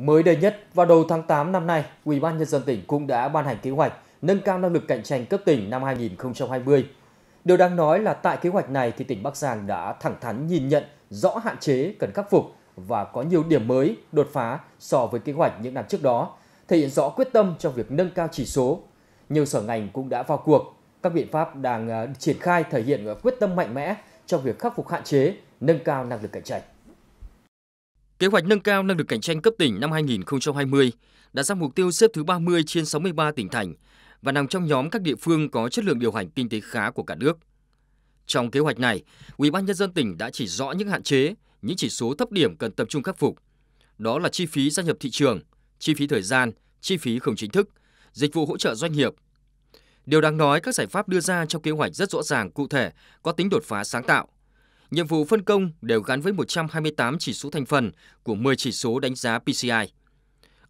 Mới đây nhất, vào đầu tháng 8 năm nay, Ủy ban nhân dân tỉnh cũng đã ban hành kế hoạch nâng cao năng lực cạnh tranh cấp tỉnh năm 2020. Điều đáng nói là tại kế hoạch này thì tỉnh Bắc Giang đã thẳng thắn nhìn nhận rõ hạn chế cần khắc phục và có nhiều điểm mới đột phá so với kế hoạch những năm trước đó, thể hiện rõ quyết tâm trong việc nâng cao chỉ số. Nhiều sở ngành cũng đã vào cuộc, các biện pháp đang à, triển khai thể hiện à, quyết tâm mạnh mẽ trong việc khắc phục hạn chế, nâng cao năng lực cạnh tranh. Kế hoạch nâng cao năng lực cạnh tranh cấp tỉnh năm 2020 đã ra mục tiêu xếp thứ 30 trên 63 tỉnh thành và nằm trong nhóm các địa phương có chất lượng điều hành kinh tế khá của cả nước. Trong kế hoạch này, Ủy ban nhân dân tỉnh đã chỉ rõ những hạn chế, những chỉ số thấp điểm cần tập trung khắc phục. Đó là chi phí gia nhập thị trường, chi phí thời gian, chi phí không chính thức, dịch vụ hỗ trợ doanh nghiệp. Điều đáng nói, các giải pháp đưa ra trong kế hoạch rất rõ ràng, cụ thể, có tính đột phá sáng tạo. Nhiệm vụ phân công đều gắn với 128 chỉ số thành phần của 10 chỉ số đánh giá PCI.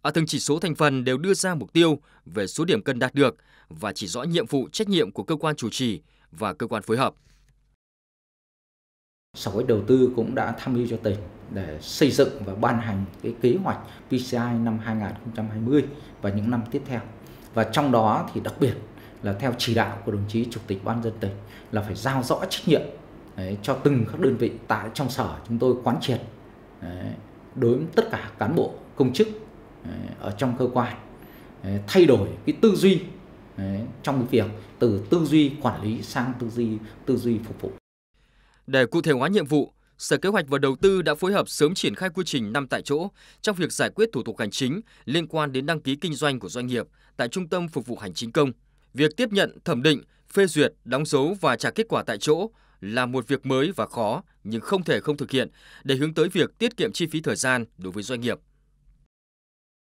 Ở từng chỉ số thành phần đều đưa ra mục tiêu về số điểm cần đạt được và chỉ rõ nhiệm vụ trách nhiệm của cơ quan chủ trì và cơ quan phối hợp. Sở Đầu tư cũng đã tham mưu cho tỉnh để xây dựng và ban hành cái kế hoạch PCI năm 2020 và những năm tiếp theo. Và trong đó thì đặc biệt là theo chỉ đạo của đồng chí Chủ tịch Ban dân tỉnh là phải giao rõ trách nhiệm đấy, cho từng các đơn vị tại trong sở chúng tôi quán triệt đấy, đối với tất cả cán bộ công chức đấy, ở trong cơ quan đấy, thay đổi cái tư duy đấy, trong việc từ tư duy quản lý sang tư duy tư duy phục vụ để cụ thể hóa nhiệm vụ Sở Kế hoạch và Đầu tư đã phối hợp sớm triển khai quy trình năm tại chỗ trong việc giải quyết thủ tục hành chính liên quan đến đăng ký kinh doanh của doanh nghiệp tại Trung tâm Phục vụ Hành chính Công. Việc tiếp nhận, thẩm định, phê duyệt, đóng dấu và trả kết quả tại chỗ là một việc mới và khó nhưng không thể không thực hiện để hướng tới việc tiết kiệm chi phí thời gian đối với doanh nghiệp.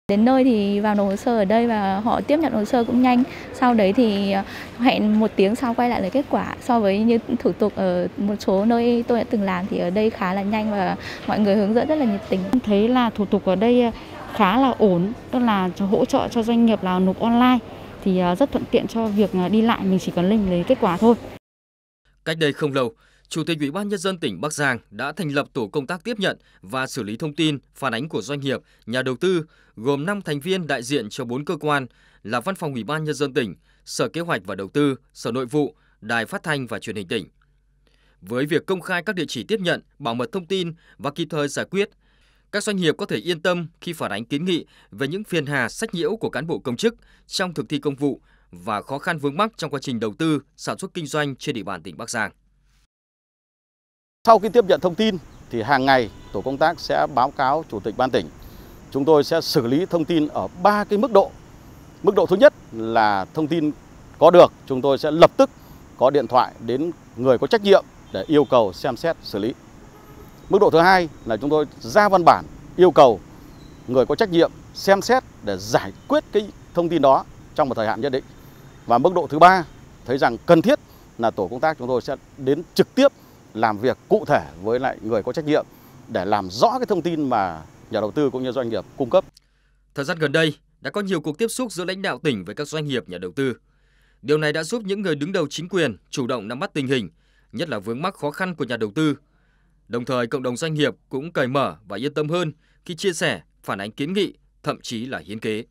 Đến nơi thì vào nộp hồ sơ ở đây và họ tiếp nhận hồ sơ cũng nhanh. Sau đấy thì hẹn một tiếng sau quay lại lấy kết quả. So với như thủ tục ở một số nơi tôi đã từng làm thì ở đây khá là nhanh và mọi người hướng dẫn rất là nhiệt tình. Thấy là thủ tục ở đây khá là ổn, tức là hỗ trợ cho doanh nghiệp là nộp online thì ờ, rất thuận tiện cho việc ờ, đi lại mình chỉ cần lên lấy kết quả thôi. Cách đây không lâu, Chủ tịch Ủy ban nhân dân tỉnh Bắc Giang đã thành lập tổ công tác tiếp nhận và xử lý thông tin phản ánh của doanh nghiệp, nhà đầu tư gồm 5 thành viên đại diện cho 4 cơ quan là Văn phòng Ủy ban nhân dân tỉnh, Sở Kế hoạch và Đầu tư, Sở Nội vụ, Đài Phát thanh và Truyền hình tỉnh. Với việc công khai các địa chỉ tiếp nhận, bảo mật thông tin và kịp thời giải quyết, các doanh nghiệp có thể yên tâm khi phản ánh kiến nghị về những phiền hà sách nhiễu của cán bộ công chức trong thực thi công vụ và khó khăn vướng mắc trong quá trình đầu tư, sản xuất kinh doanh trên địa bàn tỉnh Bắc Giang. Sau khi tiếp nhận thông tin thì hàng ngày tổ công tác sẽ báo cáo chủ tịch ban tỉnh. Chúng tôi sẽ xử lý thông tin ở ba cái mức độ. Mức độ thứ nhất là thông tin có được, chúng tôi sẽ lập tức có điện thoại đến người có trách nhiệm để yêu cầu xem xét xử lý. Mức độ thứ hai là chúng tôi ra văn bản yêu cầu người có trách nhiệm xem xét để giải quyết cái thông tin đó trong một thời hạn nhất định. Và mức độ thứ ba thấy rằng cần thiết là tổ công tác chúng tôi sẽ đến trực tiếp làm việc cụ thể với lại người có trách nhiệm để làm rõ cái thông tin mà nhà đầu tư cũng như doanh nghiệp cung cấp. Thời gian gần đây đã có nhiều cuộc tiếp xúc giữa lãnh đạo tỉnh với các doanh nghiệp nhà đầu tư. Điều này đã giúp những người đứng đầu chính quyền chủ động nắm bắt tình hình, nhất là vướng mắc khó khăn của nhà đầu tư. Đồng thời cộng đồng doanh nghiệp cũng cởi mở và yên tâm hơn khi chia sẻ, phản ánh kiến nghị, thậm chí là hiến kế.